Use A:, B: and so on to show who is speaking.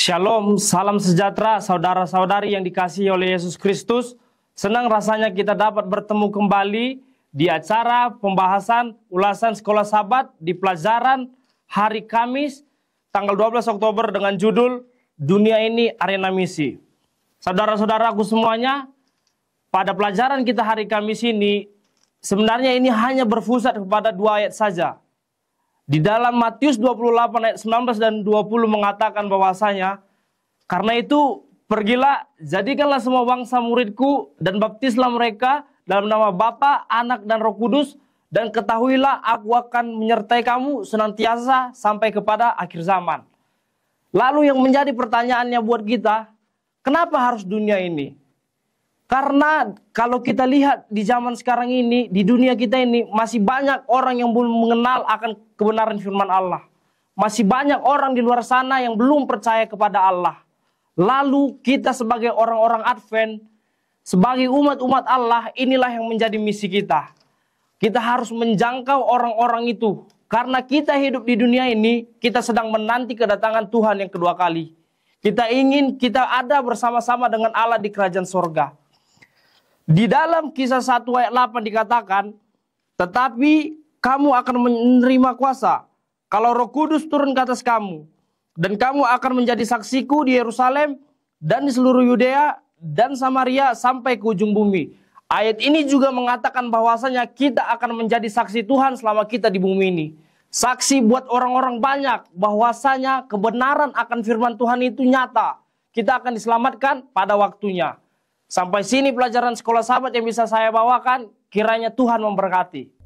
A: Shalom, salam sejahtera saudara-saudari yang dikasihi oleh Yesus Kristus. Senang rasanya kita dapat bertemu kembali di acara pembahasan ulasan sekolah sabat di pelajaran hari Kamis tanggal 12 Oktober dengan judul Dunia ini Arena Misi. Saudara-saudaraku semuanya, pada pelajaran kita hari Kamis ini sebenarnya ini hanya berpusat kepada dua ayat saja. Di dalam Matius 28 ayat 19 dan 20 mengatakan bahwasanya karena itu pergilah jadikanlah semua bangsa muridku dan baptislah mereka dalam nama Bapa, Anak dan Roh Kudus dan ketahuilah aku akan menyertai kamu senantiasa sampai kepada akhir zaman. Lalu yang menjadi pertanyaannya buat kita, kenapa harus dunia ini? Karena kalau kita lihat di zaman sekarang ini, di dunia kita ini masih banyak orang yang belum mengenal akan kebenaran firman Allah. Masih banyak orang di luar sana yang belum percaya kepada Allah. Lalu kita sebagai orang-orang Advent, sebagai umat-umat Allah, inilah yang menjadi misi kita. Kita harus menjangkau orang-orang itu. Karena kita hidup di dunia ini, kita sedang menanti kedatangan Tuhan yang kedua kali. Kita ingin kita ada bersama-sama dengan Allah di kerajaan sorga. Di dalam kisah 1 ayat 8 dikatakan, tetapi kamu akan menerima kuasa kalau roh kudus turun ke atas kamu. Dan kamu akan menjadi saksiku di Yerusalem dan di seluruh Yudea dan Samaria sampai ke ujung bumi. Ayat ini juga mengatakan bahwasanya kita akan menjadi saksi Tuhan selama kita di bumi ini. Saksi buat orang-orang banyak bahwasanya kebenaran akan firman Tuhan itu nyata. Kita akan diselamatkan pada waktunya. Sampai sini pelajaran sekolah sahabat yang bisa saya bawakan. Kiranya Tuhan memberkati.